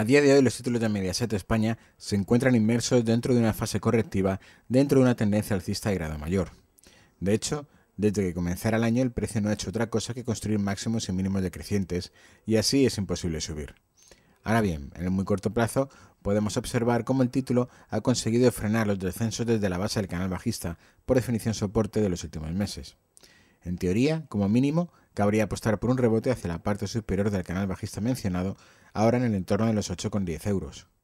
A día de hoy los títulos de Mediaset España se encuentran inmersos dentro de una fase correctiva dentro de una tendencia alcista de grado mayor. De hecho, desde que comenzara el año el precio no ha hecho otra cosa que construir máximos y mínimos decrecientes y así es imposible subir. Ahora bien, en el muy corto plazo podemos observar cómo el título ha conseguido frenar los descensos desde la base del canal bajista, por definición soporte de los últimos meses. En teoría, como mínimo, cabría apostar por un rebote hacia la parte superior del canal bajista mencionado, ahora en el entorno de los 8,10 euros.